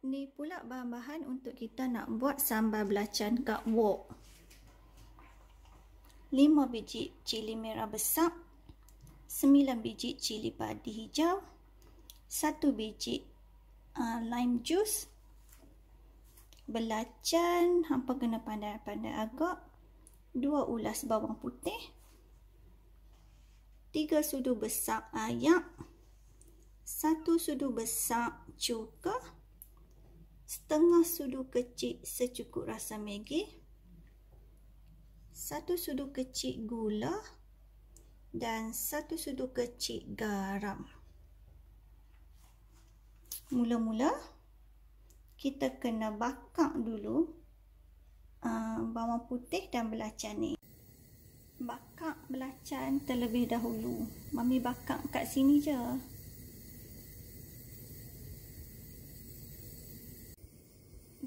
Ni pula bahan-bahan untuk kita nak buat sambal belacan kat wok. 5 biji cili merah besar. 9 biji cili padi hijau. 1 biji uh, lime juice. Belacan. Hampa kena pandai-pandai agak. 2 ulas bawang putih. 3 sudu besar ayam. 1 sudu besar cuka setengah sudu kecil secukup rasa Maggi, satu sudu kecil gula dan satu sudu kecil garam. Mula-mula kita kena bakar dulu uh, bawang putih dan belacan ni. Bakar belacan terlebih dahulu. Mami bakar kat sini je.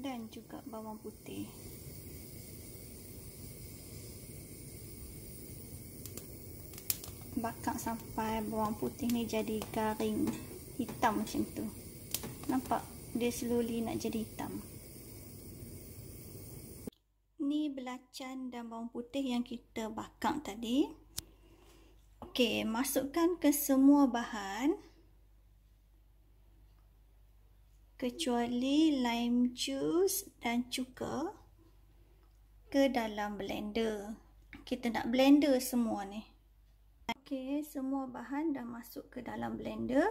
dan juga bawang putih bakar sampai bawang putih ni jadi garing hitam macam tu nampak dia slowly nak jadi hitam ni belacan dan bawang putih yang kita bakar tadi ok masukkan ke semua bahan bahan kecuali lime juice dan cuka ke dalam blender. Kita nak blender semua ni. Okey, semua bahan dah masuk ke dalam blender.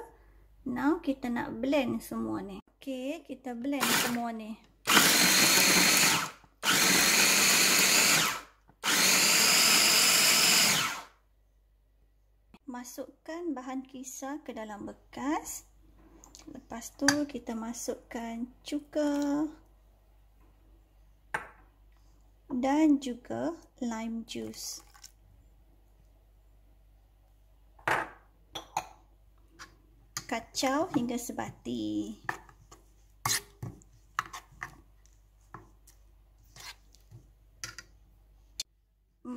Now kita nak blend semua ni. Okey, kita blend semua ni. Masukkan bahan kisar ke dalam bekas. Lepas tu kita masukkan cuka dan juga lime juice. Kacau hingga sebati.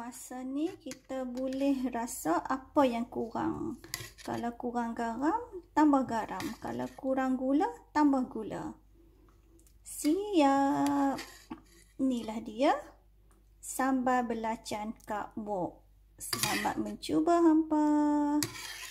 masa ni kita boleh rasa apa yang kurang. Kalau kurang garam, tambah garam. Kalau kurang gula, tambah gula. Siap. Uh, inilah dia. Sambal belacan Kak Bok. Selamat mencuba hampa. Selamat mencuba hampa.